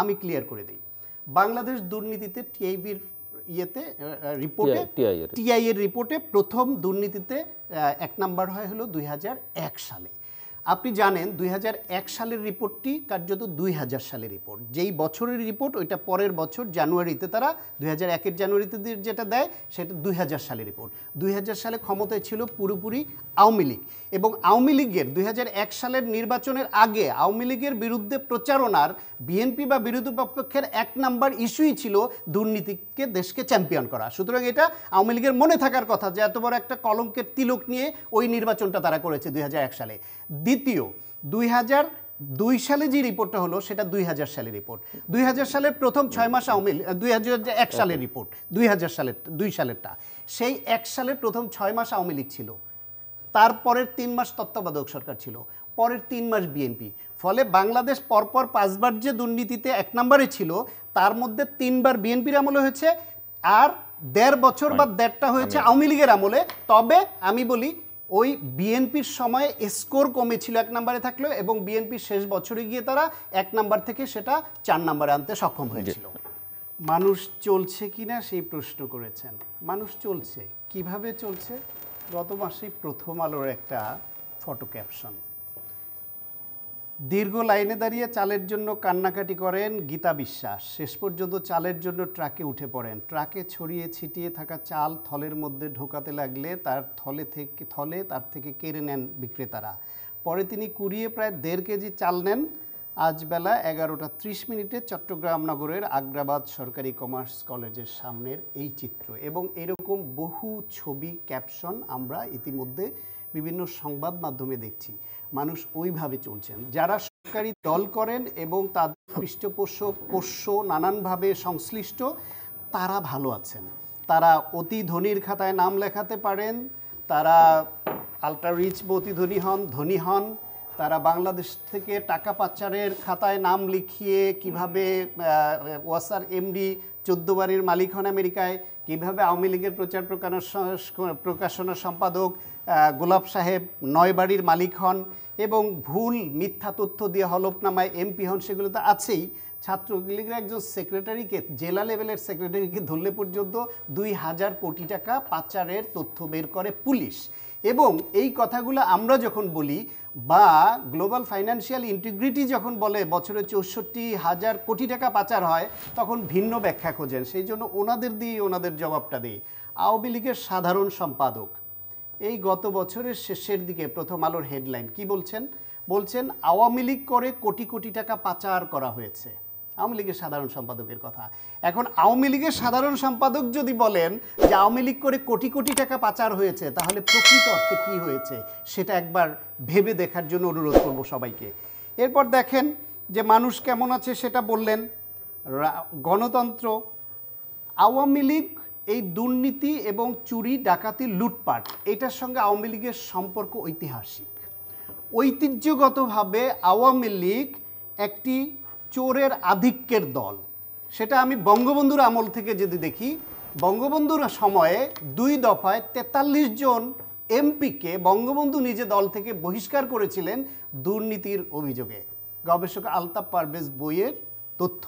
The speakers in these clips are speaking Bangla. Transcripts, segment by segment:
আমি ক্লিয়ার করে দিই বাংলাদেশ দুর্নীতিতে টিআইবির ইয়েতে রিপোর্টে টিআই এর রিপোর্টে প্রথম দুর্নীতিতে এক নাম্বার হয় হলো দুই সালে আপনি জানেন দুই সালের রিপোর্টটি কার্যত দুই সালের রিপোর্ট যেই বছরের রিপোর্ট ওইটা পরের বছর জানুয়ারিতে তারা দুই হাজার একের জানুয়ারিতে যেটা দেয় সেটা দুই সালের রিপোর্ট দুই সালে ক্ষমতায় ছিল পুরোপুরি আওয়ামী লীগ এবং আওয়ামী লীগের দুই সালের নির্বাচনের আগে আওয়ামী লীগের বিরুদ্ধে প্রচারণার বিএনপি বা বিরোধী পক্ষের এক নাম্বার ইস্যুই ছিল দুর্নীতিকে দেশকে চ্যাম্পিয়ন করা সুতরাং এটা আওয়ামী লীগের মনে থাকার কথা যে এত বড় একটা কলঙ্কের তিলক নিয়ে ওই নির্বাচনটা তারা করেছে দুই সালে দ্বিতীয় দুই দুই সালে যে রিপোর্টটা হলো সেটা দুই হাজার সালের রিপোর্ট দুই হাজার সালের প্রথম ছয় মাস আওয়ামী দুই হাজার এক সালের রিপোর্ট দুই হাজার সালের দুই সালেরটা সেই এক সালের প্রথম ছয় মাস আওয়ামী লীগ ছিল তারপরের তিন মাস তত্ত্বাবধায়ক সরকার ছিল পরের তিন মাস বিএনপি ফলে বাংলাদেশ পরপর পাঁচবার যে দুর্নীতিতে এক নম্বরে ছিল তার মধ্যে তিনবার বিএনপির আমলে হয়েছে আর দেড় বছর বা দেড়টা হয়েছে আওয়ামী লীগের আমলে তবে আমি বলি ওই বিএনপির সময়ে স্কোর কমেছিল এক নম্বরে থাকলেও এবং বিএনপির শেষ বছরে গিয়ে তারা এক নাম্বার থেকে সেটা চার নাম্বারে আনতে সক্ষম হয়েছিল মানুষ চলছে কিনা সেই প্রশ্ন করেছেন মানুষ চলছে কিভাবে চলছে গত মাসেই প্রথম আলোর একটা ফটো ক্যাপশন দীর্ঘ লাইনে দাঁড়িয়ে চালের জন্য কান্নাকাটি করেন গীতা বিশ্বাস শেষ পর্যন্ত চালের জন্য ট্রাকে উঠে পড়েন ট্রাকে ছড়িয়ে ছিটিয়ে থাকা চাল থলের মধ্যে ঢোকাতে লাগলে তার থলে থেকে থলে তার থেকে কেড়ে নেন বিক্রেতারা পরে তিনি কুড়িয়ে প্রায় দেড় কেজি চাল নেন আজ বেলা এগারোটা ত্রিশ মিনিটে চট্টগ্রাম নগরের আগ্রাবাদ সরকারি কমার্স কলেজের সামনের এই চিত্র এবং এরকম বহু ছবি ক্যাপশন আমরা ইতিমধ্যে বিভিন্ন সংবাদ মাধ্যমে দেখছি মানুষ ওইভাবে চলছেন যারা সরকারি দল করেন এবং তাদের পৃষ্ঠপোষক পোষ্য নানানভাবে সংশ্লিষ্ট তারা ভালো আছেন তারা অতি ধনির খাতায় নাম লেখাতে পারেন তারা আলট্রা রিচ অতি ধনী হন ধনী হন তারা বাংলাদেশ থেকে টাকা পাচারের খাতায় নাম লিখিয়ে কিভাবে ওয়াসার এমডি চোদ্দ বাড়ির মালিক হন আমেরিকায় কীভাবে আওয়ামী লীগের প্রচার প্রকাশনা সম্পাদক গোলাপ সাহেব নয় বাড়ির মালিক হন এবং ভুল মিথ্যা তথ্য দিয়ে হলফনামায় এমপি হন সেগুলো তো আছেই ছাত্রলীগের একজন সেক্রেটারিকে জেলা লেভেলের সেক্রেটারিকে ধরলে পর্যন্ত দুই হাজার কোটি টাকা পাচারের তথ্য বের করে পুলিশ এবং এই কথাগুলো আমরা যখন বলি বা গ্লোবাল ফাইন্যান্সিয়াল ইন্টিগ্রিটি যখন বলে বছরে চৌষট্টি হাজার কোটি টাকা পাচার হয় তখন ভিন্ন ব্যাখ্যা খোঁজেন সেই জন্য ওনাদের দিয়ে ওনাদের জবাবটা দিই আওয়ামী লীগের সাধারণ সম্পাদক এই গত বছরের শেষের দিকে প্রথম আলোর হেডলাইন কি বলছেন বলছেন আওয়ামী লীগ করে কোটি কোটি টাকা পাচার করা হয়েছে আওয়ামী লীগের সাধারণ সম্পাদকের কথা এখন আওয়ামী লীগের সাধারণ সম্পাদক যদি বলেন যে আওয়ামী লীগ করে কোটি কোটি টাকা পাচার হয়েছে তাহলে প্রকৃত অর্থে কী হয়েছে সেটা একবার ভেবে দেখার জন্য অনুরোধ করব সবাইকে এরপর দেখেন যে মানুষ কেমন আছে সেটা বললেন গণতন্ত্র আওয়ামী লীগ এই দুর্নীতি এবং চুরি ডাকাতি লুটপাট এটার সঙ্গে আওয়ামী লীগের সম্পর্ক ঐতিহাসিক ঐতিহ্যগতভাবে আওয়ামী লীগ একটি চোরের আধিক্যের দল সেটা আমি বঙ্গবন্ধুর আমল থেকে যদি দেখি বঙ্গবন্ধুর সময়ে দুই দফায় ৪৩ জন এমপিকে বঙ্গবন্ধু নিজে দল থেকে বহিষ্কার করেছিলেন দুর্নীতির অভিযোগে গবেষক আলতাফ পারভেজ বইয়ের তথ্য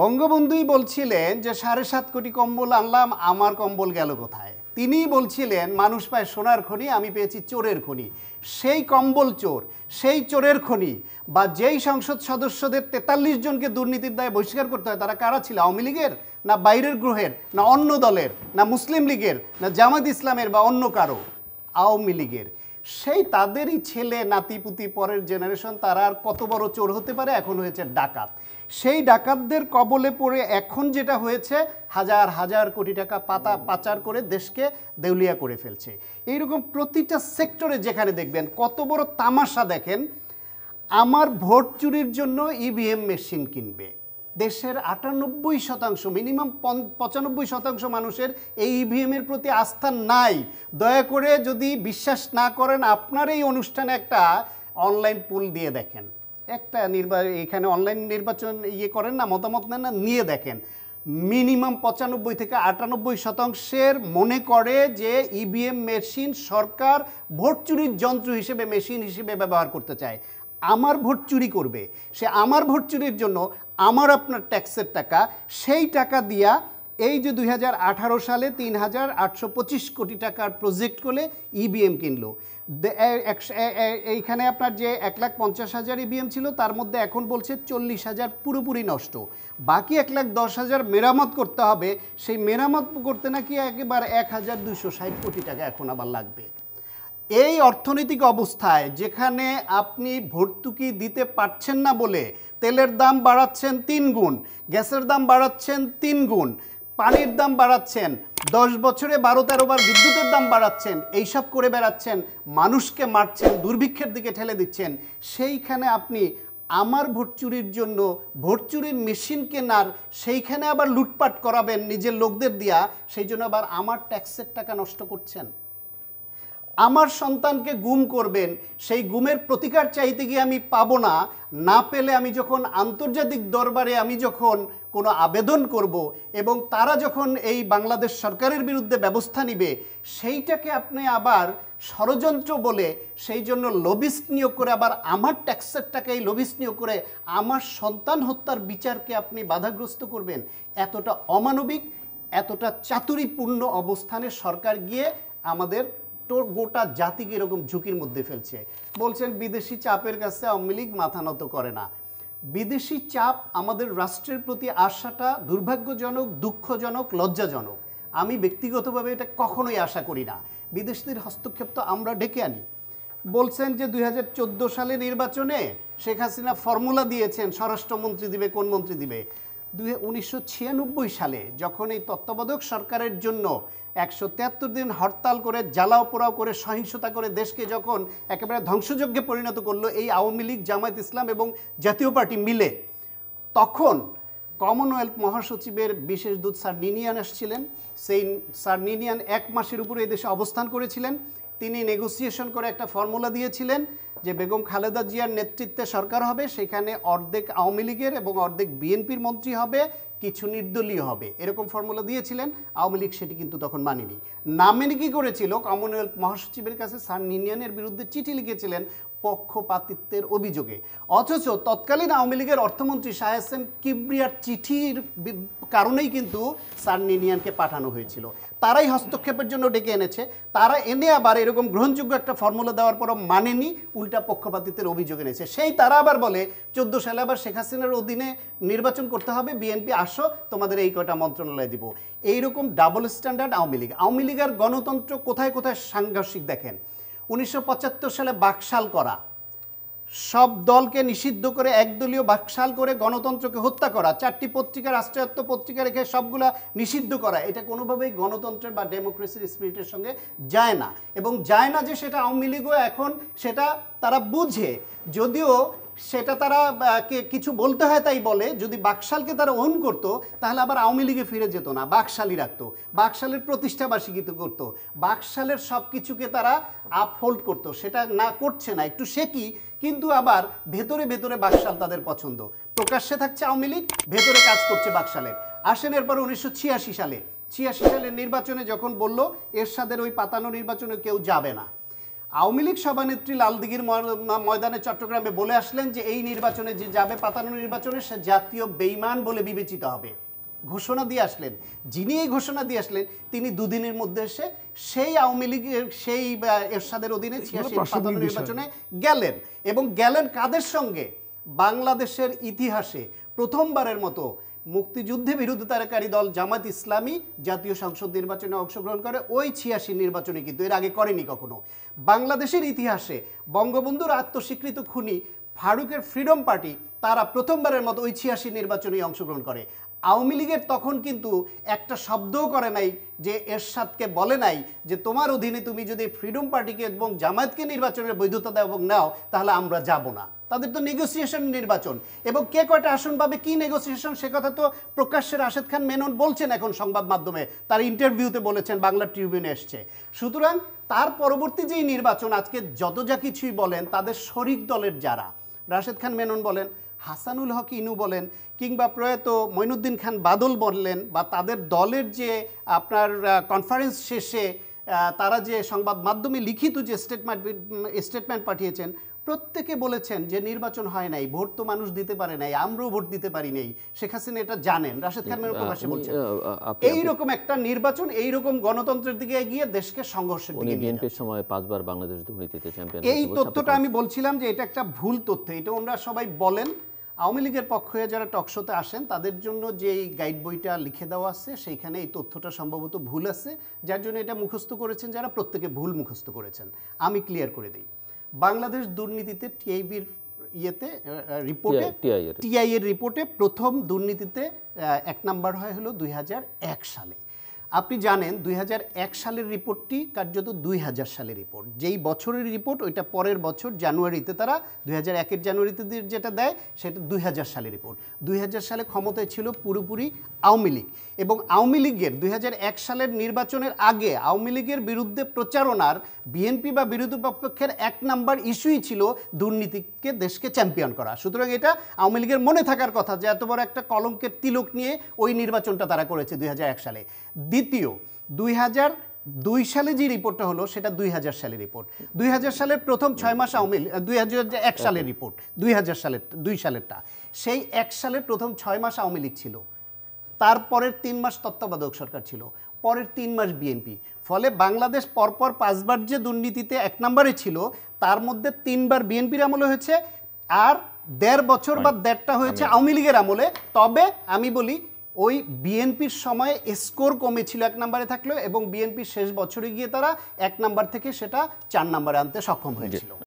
বঙ্গবন্ধুই বলছিলেন যে সাড়ে সাত কোটি কম্বল আনলাম আমার কম্বল গেল কোথায় তিনি বলছিলেন মানুষ পায় সোনার খনি আমি পেয়েছি চোরের খনি সেই কম্বল চোর সেই চোরের খনি বা যেই সংসদ সদস্যদের তেতাল্লিশ জনকে দুর্নীতির দায়ে বহিষ্কার করতে হয় তারা কারা ছিল আওয়ামী লীগের না বাইরের গ্রহের না অন্য দলের না মুসলিম লীগের না জামাত ইসলামের বা অন্য কারো আওয়ামী লীগের সেই তাদেরই ছেলে নাতিপুতি পরের জেনারেশন তারা আর কত বড় চোর হতে পারে এখন হয়েছে ডাকাত সেই ডাকাতদের কবলে পড়ে এখন যেটা হয়েছে হাজার হাজার কোটি টাকা পাতা পাচার করে দেশকে দেউলিয়া করে ফেলছে এইরকম প্রতিটা সেক্টরে যেখানে দেখবেন কত বড় তামাশা দেখেন আমার ভোট চুরির জন্য ইভিএম e মেশিন কিনবে দেশের আটানব্বই শতাংশ মিনিমাম পঁচানব্বই শতাংশ মানুষের এই ইভিএমের e প্রতি আস্থা নাই দয়া করে যদি বিশ্বাস না করেন আপনার এই অনুষ্ঠানে একটা অনলাইন পুল দিয়ে দেখেন একটা নির্বাচন এখানে অনলাইন নির্বাচন ইয়ে করেন না মতামত নেন না নিয়ে দেখেন মিনিমাম পঁচানব্বই থেকে আটানব্বই শতাংশের মনে করে যে ইভিএম e মেশিন সরকার ভোট চুরির যন্ত্র হিসেবে মেশিন হিসেবে ব্যবহার করতে চায় আমার ভোট চুরি করবে সে আমার ভোট চুরির জন্য আমার আপনার ট্যাক্সের টাকা সেই টাকা দিয়া এই যে দুই সালে তিন হাজার আটশো পঁচিশ কোটি টাকার প্রজেক্ট করে ইবিএম e কিনলো এইখানে আপনার যে এক লাখ পঞ্চাশ হাজার ইবিএম e ছিল তার মধ্যে এখন বলছে চল্লিশ হাজার পুরোপুরি নষ্ট বাকি এক লাখ দশ হাজার মেরামত করতে হবে সেই মেরামত করতে নাকি একেবারে এক হাজার দুশো ষাট কোটি টাকা এখন আবার লাগবে এই অর্থনৈতিক অবস্থায় যেখানে আপনি ভর্তুকি দিতে পারছেন না বলে তেলের দাম বাড়াচ্ছেন তিন গুণ গ্যাসের দাম বাড়াচ্ছেন তিন গুণ পানির দাম বাড়াচ্ছেন দশ বছরে বারো তেরো বার বিদ্যুতের দাম বাড়াচ্ছেন এইসব করে বেড়াচ্ছেন মানুষকে মারছেন দুর্ভিক্ষের দিকে ঠেলে দিচ্ছেন সেইখানে আপনি আমার ভোট চুরির জন্য ভোট চুরির মেশিন কেনার সেইখানে আবার লুটপাট করাবেন নিজের লোকদের দিয়া সেই জন্য আবার আমার ট্যাক্সের টাকা নষ্ট করছেন আমার সন্তানকে গুম করবেন সেই গুমের প্রতিকার চাইতে গিয়ে আমি পাবো না না পেলে আমি যখন আন্তর্জাতিক দরবারে আমি যখন কোনো আবেদন করব এবং তারা যখন এই বাংলাদেশ সরকারের বিরুদ্ধে ব্যবস্থা নিবে সেইটাকে আপনি আবার ষড়যন্ত্র বলে সেই জন্য লবিস্ট নিয়োগ করে আবার আমার ট্যাক্সের এই লবিস্ট নিয়োগ করে আমার সন্তান হত্যার বিচারকে আপনি বাধাগ্রস্ত করবেন এতটা অমানবিক এতটা চাতুরিপূর্ণ অবস্থানে সরকার গিয়ে আমাদের সেক্টর গোটা জাতিকে এরকম ঝুঁকির মধ্যে ফেলছে বলছেন বিদেশি চাপের কাছে আওয়ামী লীগ মাথা নত করে না বিদেশি চাপ আমাদের রাষ্ট্রের প্রতি আশাটা দুর্ভাগ্যজনক দুঃখজনক লজ্জাজনক আমি ব্যক্তিগতভাবে এটা কখনোই আশা করি না বিদেশিদের হস্তক্ষেপ তো আমরা ডেকে আনি বলছেন যে দুই সালে নির্বাচনে শেখ হাসিনা ফর্মুলা দিয়েছেন স্বরাষ্ট্রমন্ত্রী দিবে কোন মন্ত্রী দিবে দুই সালে যখন এই তত্ত্বাবধায়ক সরকারের জন্য একশো তেয়াত্তর দিন হরতাল করে জ্বালাও পোড়াও করে সহিংসতা করে দেশকে যখন একেবারে ধ্বংসযজ্ঞে পরিণত করলো এই আওয়ামী লীগ জামায়াত ইসলাম এবং জাতীয় পার্টি মিলে তখন কমনওয়েলথ মহাসচিবের বিশেষ দূত স্যার নিনিয়ান এসেছিলেন সেই স্যার নিনিয়ান এক মাসের উপরে এই দেশে অবস্থান করেছিলেন তিনি নেগোসিয়েশন করে একটা ফর্মুলা দিয়েছিলেন যে বেগম খালেদা জিয়ার নেতৃত্বে সরকার হবে সেখানে অর্ধেক আওয়ামী লীগের এবং অর্ধেক বিএনপির মন্ত্রী হবে কিছু নির্দলীয় হবে এরকম ফর্মুলা দিয়েছিলেন আওয়ামী লীগ সেটি কিন্তু তখন মানেনি না মেনে কি করেছিল কমনওয়েলথ মহাসচিবের কাছে সান ইউনিয়নের বিরুদ্ধে চিঠি লিখেছিলেন পক্ষপাতিত্বের অভিযোগে অথচ তৎকালীন আওয়ামী লীগের অর্থমন্ত্রী শাহেসেন কিবরিয়ার চিঠির কারণেই কিন্তু সার্নিনিয়ানকে পাঠানো হয়েছিল তারাই হস্তক্ষেপের জন্য ডেকে এনেছে তারা এনে আবার এরকম গ্রহণযোগ্য একটা ফর্মুলা দেওয়ার পরও মানেনি উল্টা পক্ষপাতিত্বের অভিযোগ এনেছে সেই তারা আবার বলে চোদ্দো সালে আবার শেখ হাসিনার অধীনে নির্বাচন করতে হবে বিএনপি আসো তোমাদের এই কয়টা মন্ত্রণালয় দিব এইরকম ডাবল স্ট্যান্ডার্ড আওয়ামী লীগ আওয়ামী লীগের গণতন্ত্র কোথায় কোথায় সাংঘর্ষিক দেখেন উনিশশো সালে বাকশাল করা সব দলকে নিষিদ্ধ করে একদলীয় বাকশাল করে গণতন্ত্রকে হত্যা করা চারটি পত্রিকা রাষ্ট্রায়ত্ত পত্রিকা রেখে সবগুলা নিষিদ্ধ করা এটা কোনোভাবেই গণতন্ত্রের বা ডেমোক্রেসির স্পিরিটের সঙ্গে যায় না এবং যায় না যে সেটা আওয়ামী লীগও এখন সেটা তারা বুঝে যদিও সেটা তারা কিছু বলতে হয় তাই বলে যদি বাকশালকে তারা ওন করতো তাহলে আবার আওয়ামী লীগে ফিরে যেত না বাকশালই রাখতো বাকশালের প্রতিষ্ঠাবার্ষিকীত করত বাকশালের সব কিছুকে তারা আপহোল্ড করতো সেটা না করছে না একটু সে কি কিন্তু আবার ভেতরে ভেতরে বাকশাল তাদের পছন্দ প্রকাশ্যে থাকছে আওয়ামী লীগ ভেতরে কাজ করছে বাকশালের আসেন এরপর উনিশশো সালে ছিয়াশি সালের নির্বাচনে যখন বলল এরশাদের ওই পাতানো নির্বাচনে কেউ যাবে না আওয়ামী লীগ সভানেত্রী লালদিঘির ময়দানে চট্টগ্রামে বলে আসলেন যে এই নির্বাচনে যে যাবে পাতানো নির্বাচনে সে জাতীয় বেইমান বলে বিবেচিত হবে ঘোষণা দিয়ে আসলেন যিনি এই ঘোষণা দিয়ে আসলেন তিনি দুদিনের মধ্যে এসে সেই আওয়ামী লীগের সেই এরশাদের অধীনে ছিয়াশি সাধারণ নির্বাচনে গেলেন এবং গেলেন কাদের সঙ্গে বাংলাদেশের ইতিহাসে প্রথমবারের মতো মুক্তিযুদ্ধে বিরোধিতাকারী দল জামাত ইসলামী জাতীয় সংসদ নির্বাচনে অংশগ্রহণ করে ওই ছিয়াশি নির্বাচনে কিন্তু এর আগে করেনি কখনো বাংলাদেশের ইতিহাসে বঙ্গবন্ধুর আত্মস্বীকৃত খুনি ফারুকের ফ্রিডম পার্টি তারা প্রথমবারের মতো ওই ছিয়াশি নির্বাচনে অংশগ্রহণ করে আওয়ামী লীগের তখন কিন্তু একটা শব্দও করে নাই যে এরশাদকে বলে নাই যে তোমার অধীনে তুমি যদি ফ্রিডম পার্টিকে এবং জামায়াতকে নির্বাচনের বৈধতা দেয় এবং নাও তাহলে আমরা যাব না তাদের তো নেগোসিয়েশন নির্বাচন এবং কে কয়টা আসন পাবে কী নেগোসিয়েশন সে কথা তো প্রকাশ্যে রাশেদ খান মেনন বলছেন এখন সংবাদ মাধ্যমে তার ইন্টারভিউতে বলেছেন বাংলা ট্রিবিউনে এসছে সুতরাং তার পরবর্তী যেই নির্বাচন আজকে যত যা কিছুই বলেন তাদের শরিক দলের যারা রাশেদ খান মেনন বলেন হাসানুল হক ইনু বলেন কিংবা প্রয়াত মইনুদ্দিন খান বাদল বললেন বা তাদের দলের যে আপনার কনফারেন্স শেষে তারা যে সংবাদ মাধ্যমে লিখিত যে স্টেটমেন্ট স্টেটমেন্ট পাঠিয়েছেন প্রত্যেকে বলেছেন যে নির্বাচন হয় নাই ভোট তো মানুষ দিতে পারে নাই আমরাও ভোট দিতে পারি নাই শেখ হাসিনা এটা জানেন রাশেদ খান এরকম ভাষা বলছেন এইরকম একটা নির্বাচন এইরকম গণতন্ত্রের দিকে এগিয়ে দেশকে সংঘর্ষের দিকে বিএনপির সময় পাঁচবার বাংলাদেশ দুর্নীতিতে চ্যাম্পিয়ন এই তথ্যটা আমি বলছিলাম যে এটা একটা ভুল তথ্য এটা ওনারা সবাই বলেন আওয়ামী লীগের পক্ষে যারা টকশোতে আসেন তাদের জন্য যে এই গাইড বইটা লিখে দেওয়া আছে সেইখানে এই তথ্যটা সম্ভবত ভুল আছে যার জন্য এটা মুখস্থ করেছেন যারা প্রত্যেকে ভুল মুখস্থ করেছেন আমি ক্লিয়ার করে দিই বাংলাদেশ দুর্নীতিতে টিআইবির ইয়েতে রিপোর্টে টিআইয়ের এর রিপোর্টে প্রথম দুর্নীতিতে এক নাম্বার হয় হলো দুই সালে আপনি জানেন দুই সালের রিপোর্টটি কার্যত দুই সালের রিপোর্ট যেই বছরের রিপোর্ট ওইটা পরের বছর জানুয়ারিতে তারা দুই হাজার একের জানুয়ারিতে যেটা দেয় সেটা দুই সালের রিপোর্ট দুই সালে ক্ষমতায় ছিল পুরোপুরি আওয়ামী লীগ এবং আওয়ামী লীগের দুই সালের নির্বাচনের আগে আওয়ামী লীগের বিরুদ্ধে প্রচারণার বিএনপি বা বিরোধী পক্ষের এক নাম্বার ইস্যুই ছিল দুর্নীতিকে দেশকে চ্যাম্পিয়ন করা সুতরাং এটা আওয়ামী লীগের মনে থাকার কথা যে এত বড় একটা কলঙ্কের তিলক নিয়ে ওই নির্বাচনটা তারা করেছে দুই সালে দ্বিতীয় দুই হাজার দুই সালে যে রিপোর্টটা হলো সেটা দুই হাজার সালের রিপোর্ট দুই হাজার সালের প্রথম ছয় মাস আওয়ামী দুই হাজার এক সালের রিপোর্ট দুই হাজার সালের দুই সালেরটা সেই এক সালের প্রথম ছয় মাস আওয়ামী লীগ ছিল তারপরের তিন মাস তত্ত্বাবধায়ক সরকার ছিল পরের তিন মাস বিএনপি ফলে বাংলাদেশ পরপর পাঁচবার যে দুর্নীতিতে এক নম্বরে ছিল তার মধ্যে তিনবার বিএনপির আমলে হয়েছে আর দেড় বছর বা দেড়টা হয়েছে আওয়ামী লীগের আমলে তবে আমি বলি ওই বিএনপির সময়ে স্কোর কমেছিল এক নম্বরে থাকলেও এবং বিএনপির শেষ বছরে গিয়ে তারা এক নাম্বার থেকে সেটা চার নাম্বারে আনতে সক্ষম হয়েছিল